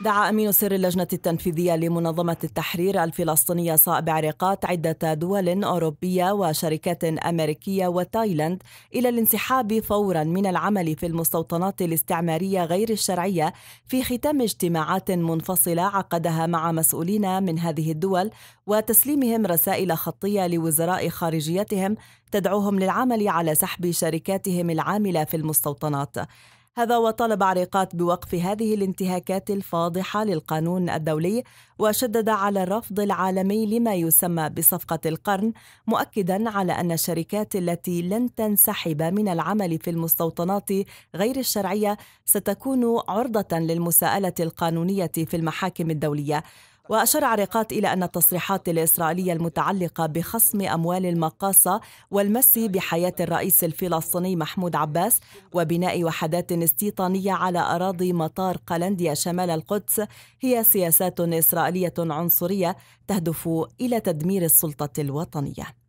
دعا أمين سر اللجنة التنفيذية لمنظمة التحرير الفلسطينية صائب عريقات عدة دول أوروبية وشركات أمريكية وتايلاند إلى الانسحاب فورا من العمل في المستوطنات الاستعمارية غير الشرعية في ختام اجتماعات منفصلة عقدها مع مسؤولين من هذه الدول وتسليمهم رسائل خطية لوزراء خارجيتهم تدعوهم للعمل على سحب شركاتهم العاملة في المستوطنات. هذا وطلب عريقات بوقف هذه الانتهاكات الفاضحة للقانون الدولي وشدد على الرفض العالمي لما يسمى بصفقة القرن مؤكدا على أن الشركات التي لن تنسحب من العمل في المستوطنات غير الشرعية ستكون عرضة للمساءلة القانونية في المحاكم الدولية وأشار عريقات إلى أن التصريحات الإسرائيلية المتعلقة بخصم أموال المقاصة والمس بحياة الرئيس الفلسطيني محمود عباس وبناء وحدات استيطانية على أراضي مطار قلنديا شمال القدس هي سياسات إسرائيلية عنصرية تهدف إلى تدمير السلطة الوطنية